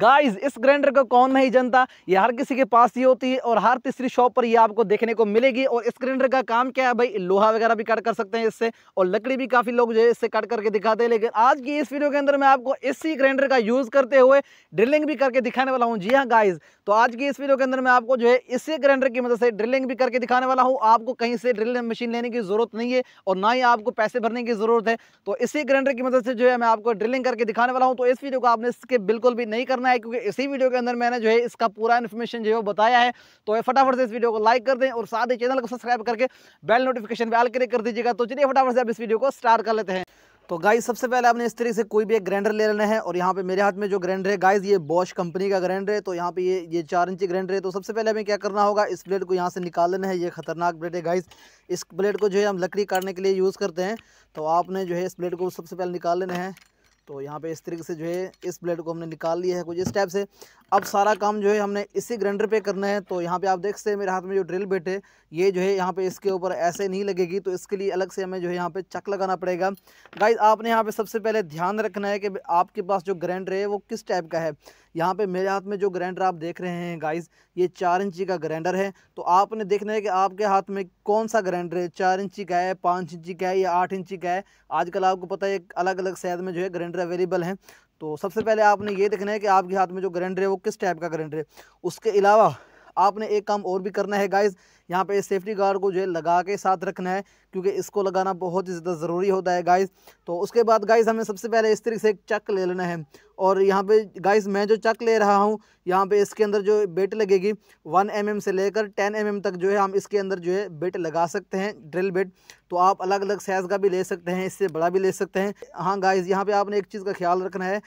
guys इस grinder का कौन नहीं जानता ये हर किसी के पास ही होती है और हर तीसरी शॉप पर ये आपको देखने को मिलेगी और इस ग्राइंडर का काम क्या है भाई लोहा वगैरह भी कट कर सकते हैं इससे और लकड़ी भी काफ़ी लोग जो है इससे कट करके दिखाते हैं लेकिन आज की इस वीडियो के अंदर मैं आपको इसी ग्राइंडर का यूज़ करते हुए ड्रिलिंग भी करके दिखाने वाला हूँ जी हाँ गाइज तो आज की इस वीडियो के अंदर मैं आपको जो है इसी ग्राइंडर की मदद से ड्रिलिंग भी करके दिखाने वाला हूँ आपको कहीं से ड्रिलिंग मशीन लेने की ज़रूरत नहीं है और ना ही आपको पैसे भरने की ज़रूरत है तो इसी ग्राइंडर की मदद से जो है मैं आपको ड्रिलिंग करके दिखाने वाला हूँ तो इस वीडियो को आपने इसके बिल्कुल भी नहीं करना करना है क्योंकि इसी वीडियो के अंदर मैंने जो है इसका पूरा इन्फॉर्मेशन जो है वो बताया है तो फटाफट से इस वीडियो को लाइक कर दें और साथ ही चैनल को सब्सक्राइब करके बेल नोटिफिकेशन पे आल क्लिक कर दीजिएगा तो चलिए फटाफट से आप इस वीडियो को स्टार्ट कर लेते हैं तो गाइस सबसे पहले आपने इस तरीके से कोई भी एक ग्राइंडर ले लेना है और यहाँ पे मेरे हाथ में जो ग्राइंडर है गाइस ये बॉश कंपनी का ग्राइंडर है तो यहाँ पे ये ये चार इंची ग्राइंडर है तो सबसे पहले हमें क्या करना होगा इस ब्लेड को यहाँ से निकाल लेना है ये खतरनाक ब्लेड है गाइस इस ब्लेड को जो है हम लकड़ी काटने के लिए यूज़ करते हैं तो आपने जो है इस ब्लेड को सबसे पहले निकाल लेना है तो यहाँ पे इस तरीके से जो है इस ब्लेड को हमने निकाल लिया है कुछ इस टाइप से अब सारा काम जो है हमने इसी ग्राइंडर पे करना है तो यहाँ पे आप देख सकते हैं मेरे हाथ में जो ड्रिल बेट है ये जो है यहाँ पे इसके ऊपर ऐसे नहीं लगेगी तो इसके लिए अलग से हमें जो है यहाँ पे चक लगाना पड़ेगा गाइज आपने यहाँ पर सबसे पहले ध्यान रखना है कि आपके पास जो ग्राइंडर है वो किस टाइप का है यहाँ पर मेरे हाथ में जो ग्राइंडर आप देख रहे हैं गाइज ये चार इंची का ग्राइंडर है तो आपने देखना है कि आपके हाथ में कौन सा ग्राइंडर है चार इंची का है पाँच इंची का है या आठ इंची का है आजकल आपको पता है अलग अलग शायद में जो है ग्रैंडर अवेलेबल हैं तो सबसे पहले आपने ये देखना है कि आपके हाथ में जो ग्रैंडर है वो किस टाइप का ग्रैंडर है उसके अलावा आपने एक काम और भी करना है गाइज़ यहाँ पे सेफ्टी गार्ड को जो है लगा के साथ रखना है क्योंकि इसको लगाना बहुत ही ज़्यादा ज़रूरी होता है गाइस तो उसके बाद गाइस हमें सबसे पहले इस तरीके से एक चक ले लेना है और यहाँ पे गाइस मैं जो चक ले रहा हूँ यहाँ पे इसके अंदर जो बेट लगेगी वन एम mm से लेकर टेन एम mm तक जो है हम इसके अंदर जो है बेट लगा सकते हैं ड्रिल बेट तो आप अलग अलग साइज़ का भी ले सकते हैं इससे बड़ा भी ले सकते हैं हाँ गाइज़ यहाँ पर आपने एक चीज़ का ख्याल रखना है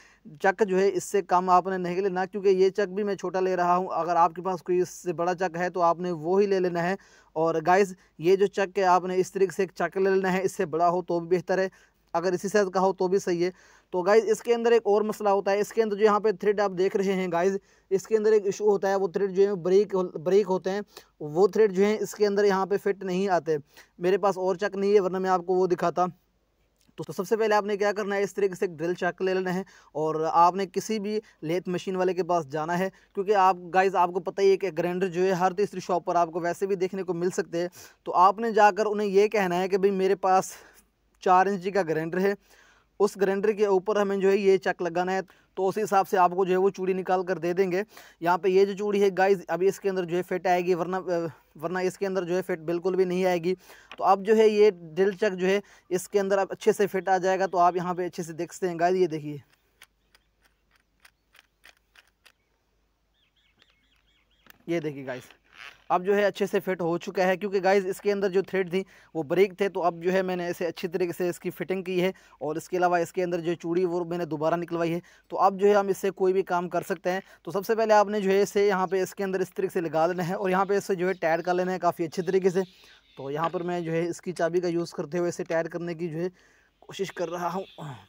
चक जो है इससे कम आपने नहीं लेना क्योंकि ये चक भी मैं छोटा ले रहा हूँ अगर आपके पास कोई इससे बड़ा चक है तो आपने वो ही ले लेना है है और गाइस ये जो चक है आपने इस तरीके से एक चक ले लेना है इससे बड़ा हो तो भी बेहतर है अगर इसी साइज़ का हो तो भी सही है तो गाइज़ इसके अंदर एक और मसला होता है इसके अंदर जो यहाँ पे थ्रेड आप देख रहे हैं गाइज़ इसके अंदर एक इशू होता है वो थ्रेड जो है ब्रेक ब्रेक होते हैं वो थ्रेड जो है इसके अंदर यहाँ पे फिट नहीं आते मेरे पास और चक नहीं है वरना मैं आपको वो दिखाता तो सबसे पहले आपने क्या करना है इस तरीके से ड्रिल चक ले लेना है और आपने किसी भी लेथ मशीन वाले के पास जाना है क्योंकि आप गाइज आपको पता ही है कि ग्राइंडर जो है हर तीसरी शॉप पर आपको वैसे भी देखने को मिल सकते हैं तो आपने जाकर उन्हें यह कहना है कि भाई मेरे पास चार इंच का ग्राइंडर है उस ग्राइंडर के ऊपर हमें जो है ये चक लगाना है तो उसी हिसाब से आपको जो है वो चूड़ी निकाल कर दे देंगे यहाँ पे ये जो चूड़ी है गाइस अभी इसके अंदर जो है फिट आएगी वरना वरना इसके अंदर जो है फिट बिल्कुल भी नहीं आएगी तो अब जो है ये ड्रिल चक जो है इसके अंदर अब अच्छे से फिट आ जाएगा तो आप यहाँ पर अच्छे से देख सकते हैं गाय ये देखिए ये देखिए गाइस अब जो है अच्छे से फिट हो चुका है क्योंकि गाइज इसके अंदर जो थ्रेड थी वो ब्रेक थे तो अब जो है मैंने इसे अच्छी तरीके से इसकी फिटिंग की है और इसके अलावा इसके अंदर जो चूड़ी वो मैंने दोबारा निकलवाई है तो अब जो है हम इससे कोई भी काम कर सकते हैं तो सबसे पहले आपने जो है इसे यहाँ पर इसके अंदर इस तरीके से लगा लेना है और यहाँ पर इसे जो है टायर कर लेना है काफ़ी अच्छे तरीके से तो यहाँ पर मैं जो है इसकी चाबी का यूज़ करते हुए इसे टायर करने की जो है कोशिश कर रहा हूँ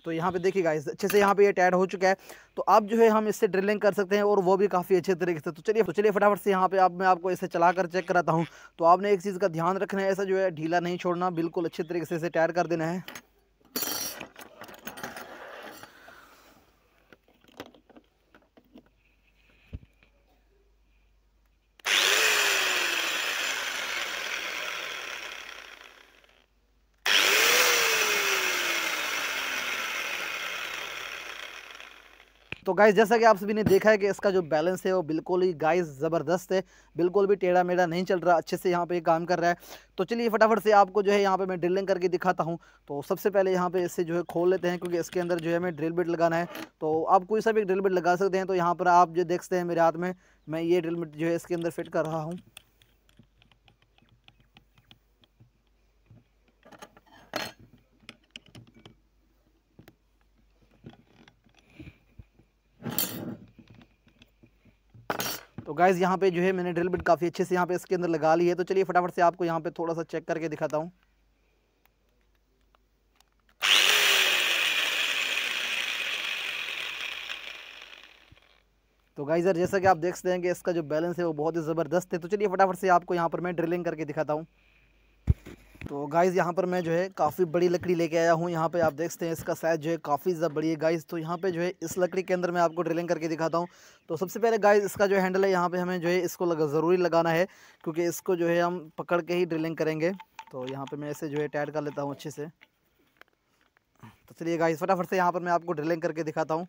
तो यहाँ पे देखिएगा इस अच्छे से यहाँ पे ये टैड हो चुका है तो अब जो है हम इससे ड्रिलिंग कर सकते हैं और वो भी काफ़ी अच्छे तरीके से तो चलिए तो चलिए फटाफट से यहाँ पे आप मैं आपको इसे चला कर चेक कराता हूँ तो आपने एक चीज़ का ध्यान रखना है ऐसा जो है ढीला नहीं छोड़ना बिल्कुल अच्छे तरीके से इसे टैड कर देना है तो गाइस जैसा कि आप सभी ने देखा है कि इसका जो बैलेंस है वो बिल्कुल ही गाइस ज़बरदस्त है बिल्कुल भी टेढ़ा मेढ़ा नहीं चल रहा अच्छे से यहाँ पे काम कर रहा है तो चलिए फटाफट से आपको जो है यहाँ पे मैं ड्रिलिंग करके दिखाता हूँ तो सबसे पहले यहाँ पे इसे जो है खोल लेते हैं क्योंकि इसके अंदर जो है हमें ड्रिल बिट लगाना है तो आप कोई सा भी ड्रिल बिट लगा सकते हैं तो यहाँ पर आप जो देखते हैं मेरे हाथ में मैं ये ड्रिल बिट जो है इसके अंदर फिट कर रहा हूँ तो गाइज़ यहाँ पे जो है मैंने ड्रिल बिट काफ़ी अच्छे से यहाँ पे इसके अंदर लगा ली है तो चलिए फटाफट से आपको यहाँ पे थोड़ा सा चेक करके दिखाता हूँ तो गाइजर जैसा कि आप देख सकते हैं कि इसका जो बैलेंस है वो बहुत ही ज़बरदस्त है तो चलिए फटाफट से आपको यहाँ पर मैं ड्रिलिंग करके दिखाता हूँ तो गाइज़ यहाँ पर मैं जो है काफ़ी बड़ी लकड़ी लेके आया हूँ यहाँ पे आप देखते हैं इसका साइज़ जो है काफ़ी ज़्यादा बड़ी है गाइज़ तो यहाँ पे जो है इस लकड़ी के अंदर मैं आपको ड्रिलिंग करके दिखाता हूँ तो सबसे पहले गाइज़ इसका जो हैंडल है यहाँ पे हमें जो है इसको लगा ज़रूरी लगाना है क्योंकि इसको जो है हम पकड़ के ही ड्रिलिंग करेंगे तो यहाँ पर मैं इसे जो है टैड कर लेता हूँ अच्छे से तो चलिए गाइज़ फटाफट से यहाँ पर मैं आपको ड्रिलिंग करके दिखाता हूँ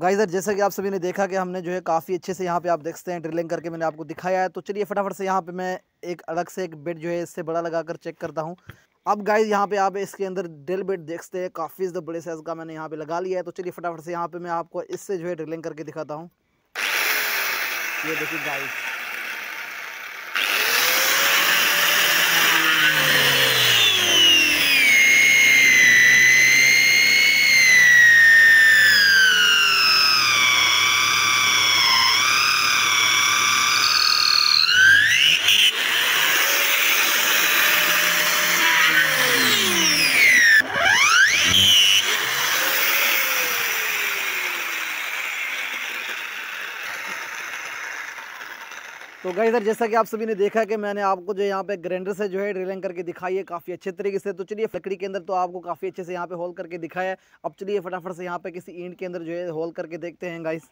गाइस तो गाइजर जैसा कि आप सभी ने देखा कि हमने जो है काफ़ी अच्छे से यहाँ पे आप देखते हैं ड्रिलिंग करके मैंने आपको दिखाया है तो चलिए फटाफट से यहाँ पे मैं एक अलग से एक बेड जो है इससे बड़ा लगाकर चेक करता हूँ अब गाइज यहाँ पे आप इसके अंदर डेल बेड देखते हैं काफ़ी ज़्यादा बड़े साइज़ का मैंने यहाँ पे लगा लिया है तो चलिए फटाफट से यहाँ पे मैं आपको इससे जो है ड्रिलिंग करके दिखाता हूँ ये देखिए गाइज तो गई सर जैसा कि आप सभी ने देखा कि मैंने आपको जो यहाँ पे ग्राइंडर से जो है ड्रिलिंग करके दिखाई है काफ़ी अच्छे तरीके से तो चलिए लकड़ी के अंदर तो आपको काफ़ी अच्छे से यहाँ पे होल करके दिखाया है अब चलिए फटाफट से यहाँ पे किसी ईंट के अंदर जो है होल करके देखते हैं गाइस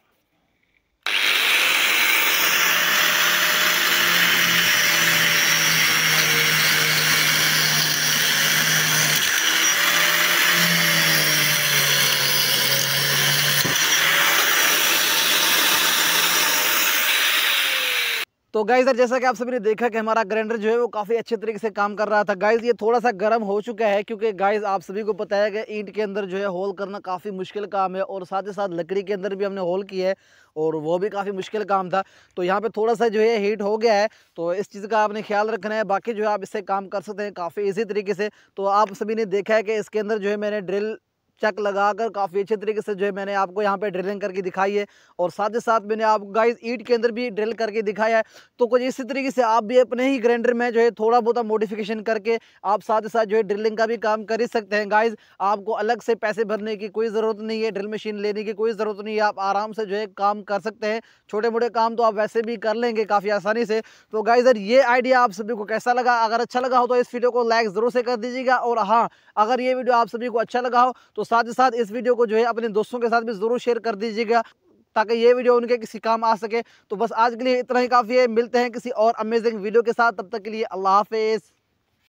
तो गाइज़ जैसा कि आप सभी ने देखा कि हमारा ग्राइंडर जो है वो काफ़ी अच्छे तरीके से काम कर रहा था गाइज़ ये थोड़ा सा गर्म हो चुका है क्योंकि गाइज़ आप सभी को पता है कि ईंट के अंदर जो है होल करना काफ़ी मुश्किल काम है और साथ ही साथ लकड़ी के अंदर भी हमने होल किया है और वो भी काफ़ी मुश्किल काम था तो यहाँ पर थोड़ा सा जो है हीट हो गया है तो इस चीज़ का आपने ख्याल रखना है बाकी जो है आप इससे काम कर सकते हैं काफ़ी इसी तरीके से तो आप सभी ने देखा है कि इसके अंदर जो है मैंने ड्रिल चक लगाकर काफ़ी अच्छे तरीके से जो है मैंने आपको यहाँ पे ड्रिलिंग करके दिखाई है और साथ ही साथ मैंने आपको गाइस ईट के अंदर भी ड्रिल करके दिखाया है तो कुछ इसी तरीके से आप भी अपने ही ग्राइंडर में जो है थोड़ा बहुत मोडिफिकेशन करके आप साथ ही साथ जो है ड्रिलिंग का भी काम कर ही सकते हैं गाइज़ आपको अलग से पैसे भरने की कोई ज़रूरत नहीं है ड्रिल मशीन लेने की कोई ज़रूरत नहीं है आप आराम से जो है काम कर सकते हैं छोटे मोटे काम तो आप वैसे भी कर लेंगे काफ़ी आसानी से तो गाइज़ ये आइडिया आप सभी को कैसा लगा अगर अच्छा लगा हो तो इस वीडियो को लाइक ज़रूर से कर दीजिएगा और हाँ अगर ये वीडियो आप सभी को अच्छा लगा हो तो साथ ही साथ इस वीडियो को जो है अपने दोस्तों के साथ भी ज़रूर शेयर कर दीजिएगा ताकि ये वीडियो उनके किसी काम आ सके तो बस आज के लिए इतना ही काफ़ी है मिलते हैं किसी और अमेजिंग वीडियो के साथ तब तक के लिए अल्लाह हाफिज़